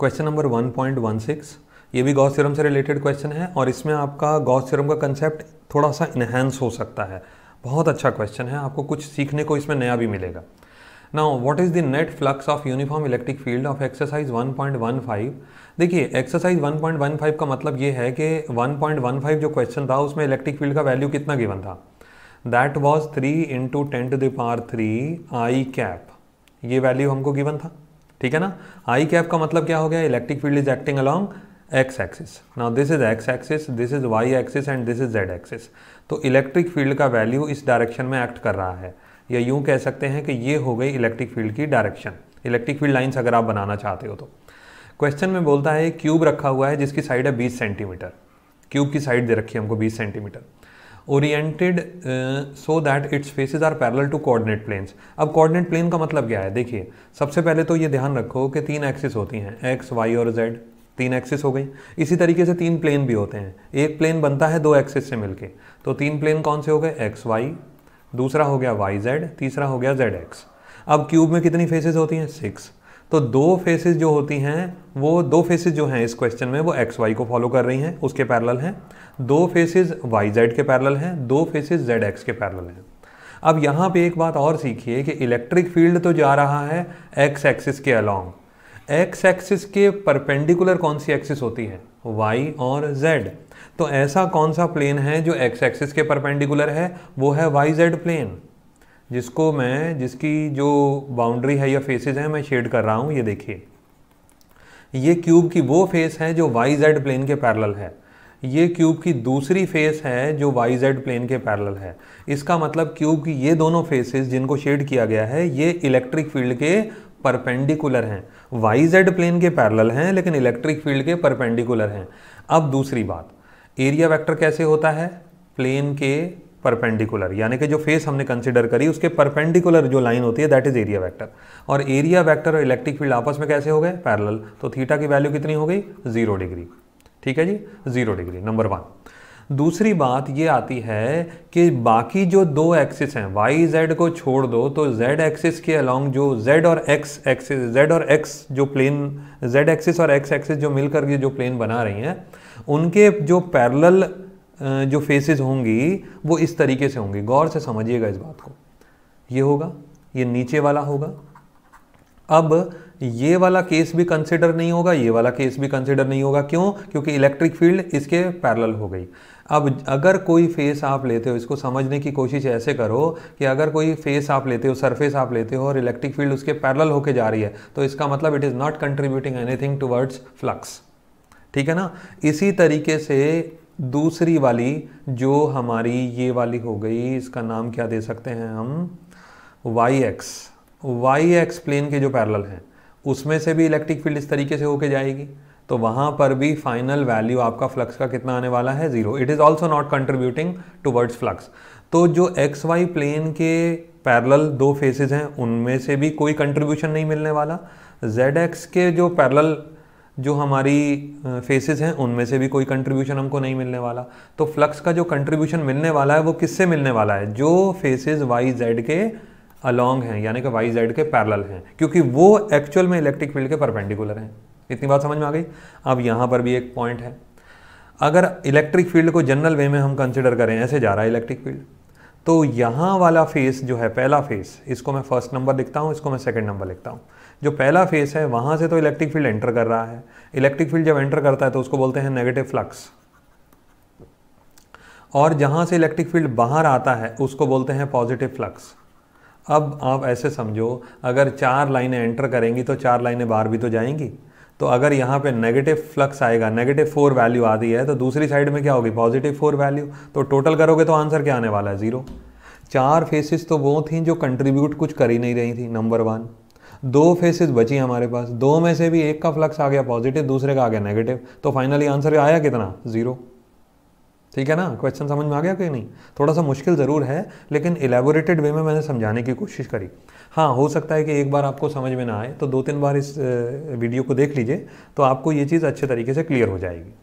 question number 1.16 ये भी Gauss theorem से रिलेटेड क्वेश्चन है और इसमें आपका गॉस थ्योरम का कंसेप्ट थोड़ा सा इन्हेंस हो सकता है बहुत अच्छा क्वेश्चन है आपको कुछ सीखने को इसमें नया भी मिलेगा now what is the net flux of uniform electric field of exercise 1.15 देखिए एक्सरसाइज 1.15 का मतलब ये है कि 1.15 जो क्वेश्चन था उसमें इलेक्ट्रिक फील्ड का वैल्यू कितना गिवन था that was three into ten to the power three I cap ये वैल्यू हमको गिवन था ठीक है ना आई कैप का मतलब क्या हो गया electric field is acting along X axis ना this is X axis this is Y axis and this is Z axis तो इलेक्ट्रिक फील्ड का वैल्यू इस डायरेक्शन में एक्ट कर रहा है या यूं कह सकते हैं कि ये हो गई इलेक्ट्रिक फील्ड की डायरेक्शन इलेक्ट्रिक फील्ड लाइन्स अगर आप बनाना चाहते हो तो क्वेश्चन में बोलता है क्यूब रखा हुआ है जिसकी साइड है बीस सेंटीमीटर क्यूब की साइड दे रखी है हमको बीस centimetre oriented so that its faces are parallel to coordinate planes अब कोऑर्डिनेट प्लेन का मतलब क्या है देखिए सबसे पहले तो ये ध्यान रखो कि तीन एक्सिस होती हैं एक्स वाई और जेड तीन एक्सिस हो गई इसी तरीके से तीन प्लेन भी होते हैं एक प्लेन बनता है दो एक्सिस से मिलकर तो तीन प्लेन कौन से हो गए एक्स वाई दूसरा हो गया वाई जेड तीसरा हो गया जेड एक्स अब क्यूब में कितनी फेसेस होती हैं सिक्स तो दो फेसेस जो होती हैं वो दो फेसेस जो हैं इस क्वेश्चन में वो एक्स वाई को फॉलो कर रही हैं उसके पैरल हैं दो फेसेस वाई जेड के पैरल हैं दो फेसेस जेड एक्स के पैरल हैं अब यहाँ पे एक बात और सीखिए कि इलेक्ट्रिक फील्ड तो जा रहा है एक्स एक्सिस के अलॉन्ग एक्स एक्सिस के परपेंडिकुलर कौन सी एक्सिस होती है वाई और जेड तो ऐसा कौन सा प्लेन है जो एक्स एक्सिस के परपेंडिकुलर है वो है वाई जेड प्लेन जिसको मैं जिसकी जो बाउंड्री है या फेसेस हैं मैं शेड कर रहा हूँ ये देखिए ये क्यूब की वो फेस है जो वाई जेड प्लेन के पैरेलल है ये क्यूब की दूसरी फेस है जो वाई जेड प्लेन के पैरेलल है इसका मतलब क्यूब की ये दोनों फेसेस जिनको शेड किया गया है ये इलेक्ट्रिक फील्ड के परपेंडिकुलर हैं वाई जेड प्लेन के पैरेलल हैं लेकिन इलेक्ट्रिक फील्ड के परपेंडिकुलर हैं अब दूसरी बात एरिया वेक्टर कैसे होता है प्लेन के परपेंडिकुलर यानी कि जो फेस हमने कंसिडर करी उसके परपेंडिकुलर जो लाइन होती है दैट इज एरिया वैक्टर और एरिया वैक्टर और इलेक्ट्रिक फील्ड आपस में कैसे हो गए पैरल तो थीटा की वैल्यू कितनी हो गई जीरो डिग्री ठीक है जी जीरो डिग्री नंबर वन दूसरी बात ये आती है कि बाकी जो दो एक्सिस हैं वाई जेड को छोड़ दो तो जेड एक्सिस के अलॉन्ग जो जेड और एक्स एक्सिस जेड और एक्स जो प्लेन जेड एक्सिस और एक्स एक्सिस जो मिलकर ये जो प्लेन बना रही हैं उनके जो पैरल जो फेसेस होंगी वो इस तरीके से होंगी गौर से समझिएगा इस बात को ये होगा ये नीचे वाला होगा अब ये वाला केस भी कंसिडर नहीं होगा ये वाला केस भी कंसिडर नहीं होगा क्यों क्योंकि इलेक्ट्रिक फील्ड इसके पैरल हो गई अब अगर कोई फेस आप लेते हो इसको समझने की कोशिश ऐसे करो कि अगर कोई फेस आप लेते हो सरफेस आप लेते हो और इलेक्ट्रिक फील्ड उसके पैरल होके जा रही है तो इसका मतलब it is not contributing anything towards flux ठीक है ना इसी तरीके से दूसरी वाली जो हमारी ये वाली हो गई इसका नाम क्या दे सकते हैं हम Y X Y X plane के जो पैरल हैं उसमें से भी इलेक्ट्रिक फील्ड इस तरीके से होके जाएगी तो वहाँ पर भी फाइनल वैल्यू आपका फ्लक्स का कितना आने वाला है zero it is also not contributing towards flux तो जो एक्स वाई प्लेन के पैरल दो फेसेज हैं उनमें से भी कोई कंट्रीब्यूशन नहीं मिलने वाला जेड एक्स के जो पैरल जो हमारी फेसेस हैं उनमें से भी कोई कंट्रीब्यूशन हमको नहीं मिलने वाला तो फ्लक्स का जो कंट्रीब्यूशन मिलने वाला है वो किससे मिलने वाला है जो फेसेस वाई जेड के अलोंग हैं यानी कि वाई जेड के पैरल हैं क्योंकि वो एक्चुअल में इलेक्ट्रिक फील्ड के परपेंडिकुलर हैं इतनी बात समझ में आ गई अब यहाँ पर भी एक पॉइंट है अगर इलेक्ट्रिक फील्ड को जनरल वे में हम कंसिडर करें ऐसे जा रहा है इलेक्ट्रिक फील्ड तो यहाँ वाला फेस जो है पहला फेस इसको मैं फर्स्ट नंबर लिखता हूँ इसको मैं सेकेंड नंबर लिखता हूँ जो पहला फेस है वहाँ से तो इलेक्ट्रिक फील्ड एंटर कर रहा है इलेक्ट्रिक फील्ड जब एंटर करता है तो उसको बोलते हैं नेगेटिव फ्लक्स और जहाँ से इलेक्ट्रिक फील्ड बाहर आता है उसको बोलते हैं पॉजिटिव फ्लक्स अब आप ऐसे समझो अगर चार लाइनें एंटर करेंगी तो चार लाइनें बाहर भी तो जाएंगी तो अगर यहाँ पे नेगेटिव फ्लक्स आएगा नेगेटिव फोर वैल्यू आ रही है तो दूसरी साइड में क्या होगी पॉजिटिव फोर वैल्यू तो टोटल करोगे तो आंसर क्या आने वाला है ज़ीरो चार फेसेस तो वो थी जो कंट्रीब्यूट कुछ कर ही नहीं रही थी नंबर वन दो फेसेस बची हमारे पास दो में से भी एक का फ्लक्स आ गया पॉजिटिव दूसरे का आ गया नेगेटिव तो फाइनली आंसर आया कितना ज़ीरो ठीक है ना क्वेश्चन समझ में आ गया कि नहीं थोड़ा सा मुश्किल ज़रूर है लेकिन इलेबोरेटेड वे में मैंने समझाने की कोशिश करी हाँ हो सकता है कि एक बार आपको समझ में ना आए तो दो तीन बार इस वीडियो को देख लीजिए तो आपको ये चीज़ अच्छे तरीके से क्लियर हो जाएगी